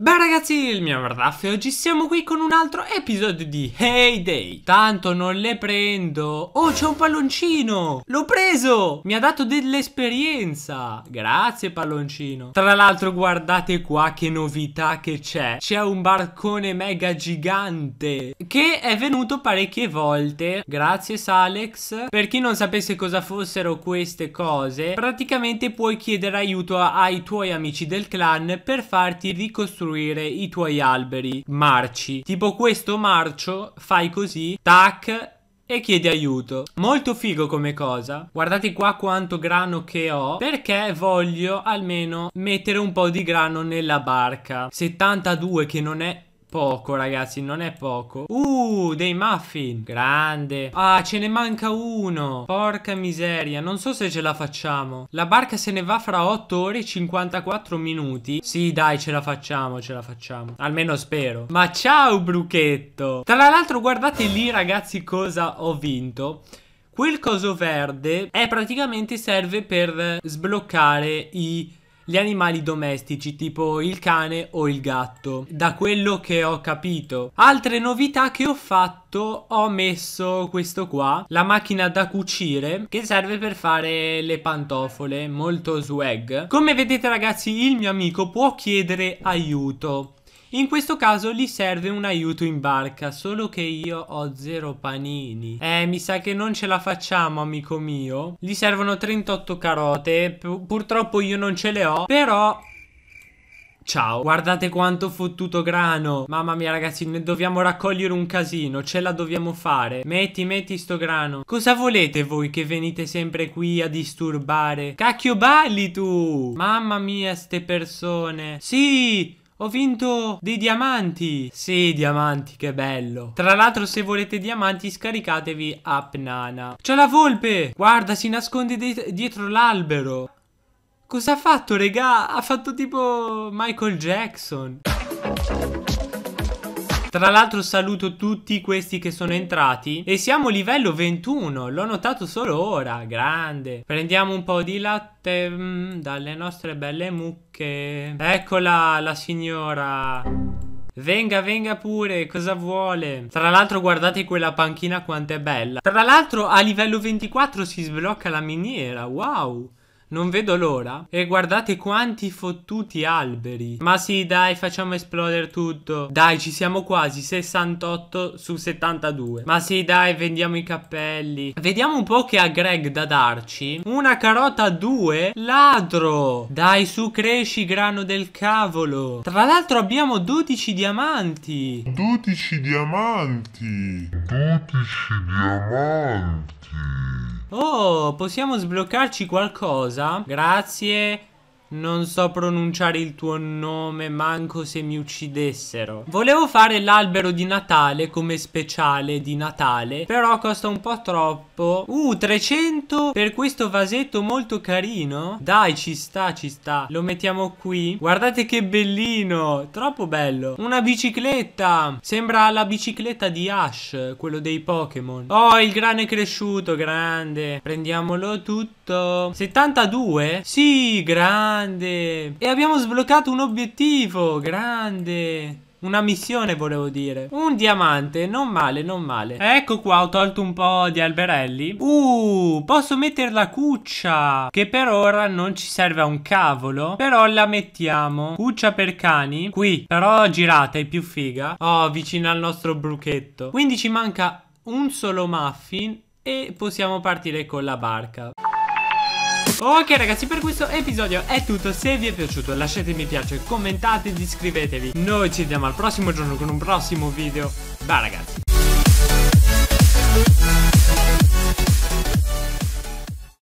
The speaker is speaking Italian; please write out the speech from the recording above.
Beh ragazzi, il mio e oggi siamo qui con un altro episodio di Heyday Tanto non le prendo Oh, c'è un palloncino L'ho preso Mi ha dato dell'esperienza Grazie palloncino Tra l'altro guardate qua che novità che c'è C'è un barcone mega gigante Che è venuto parecchie volte Grazie Salex Per chi non sapesse cosa fossero queste cose Praticamente puoi chiedere aiuto ai tuoi amici del clan Per farti ricostruire costruire i tuoi alberi marci. Tipo questo marcio, fai così, tac, e chiedi aiuto. Molto figo come cosa. Guardate qua quanto grano che ho perché voglio almeno mettere un po' di grano nella barca. 72 che non è Poco ragazzi, non è poco Uh, dei muffin Grande Ah, ce ne manca uno Porca miseria, non so se ce la facciamo La barca se ne va fra 8 ore e 54 minuti Sì, dai, ce la facciamo, ce la facciamo Almeno spero Ma ciao, Bruchetto Tra l'altro, guardate lì ragazzi cosa ho vinto Quel coso verde è praticamente serve per sbloccare i gli animali domestici tipo il cane o il gatto, da quello che ho capito. Altre novità che ho fatto, ho messo questo qua, la macchina da cucire che serve per fare le pantofole, molto swag. Come vedete ragazzi il mio amico può chiedere aiuto. In questo caso gli serve un aiuto in barca, solo che io ho zero panini. Eh, mi sa che non ce la facciamo, amico mio. Gli servono 38 carote, P purtroppo io non ce le ho, però... Ciao, guardate quanto fottuto grano Mamma mia ragazzi, ne dobbiamo raccogliere un casino Ce la dobbiamo fare Metti, metti sto grano Cosa volete voi che venite sempre qui a disturbare? Cacchio balli tu Mamma mia ste persone Sì, ho vinto dei diamanti! Sì, diamanti, che bello! Tra l'altro, se volete diamanti, scaricatevi App Nana. C'è la volpe! Guarda, si nasconde dietro l'albero. Cosa ha fatto, regà? Ha fatto tipo Michael Jackson. Tra l'altro saluto tutti questi che sono entrati e siamo livello 21, l'ho notato solo ora, grande. Prendiamo un po' di latte mh, mm, dalle nostre belle mucche. Eccola la signora. Venga, venga pure, cosa vuole? Tra l'altro guardate quella panchina quanto è bella. Tra l'altro a livello 24 si sblocca la miniera, wow. Non vedo l'ora. E guardate quanti fottuti alberi. Ma sì, dai, facciamo esplodere tutto. Dai, ci siamo quasi. 68 su 72. Ma sì, dai, vendiamo i cappelli. Vediamo un po' che ha Greg da darci. Una carota, due. Ladro. Dai, su, cresci, grano del cavolo. Tra l'altro abbiamo 12 diamanti. 12 diamanti. 12 diamanti. Oh, possiamo sbloccarci qualcosa? Grazie. Non so pronunciare il tuo nome manco se mi uccidessero. Volevo fare l'albero di Natale come speciale di Natale, però costa un po' troppo. Uh, 300 per questo vasetto molto carino. Dai, ci sta, ci sta. Lo mettiamo qui. Guardate che bellino, troppo bello. Una bicicletta. Sembra la bicicletta di Ash, quello dei Pokémon. Oh, il grano è cresciuto, grande. Prendiamolo tutto. 72? Sì, grande grande! E abbiamo sbloccato un obiettivo, grande! Una missione volevo dire Un diamante, non male, non male Ecco qua, ho tolto un po' di alberelli Uh, posso mettere la cuccia Che per ora non ci serve a un cavolo Però la mettiamo Cuccia per cani Qui, però girata, è più figa Oh, vicino al nostro bruchetto Quindi ci manca un solo muffin E possiamo partire con la barca Ok ragazzi per questo episodio è tutto Se vi è piaciuto lasciate mi piace Commentate ed iscrivetevi Noi ci vediamo al prossimo giorno con un prossimo video Bye ragazzi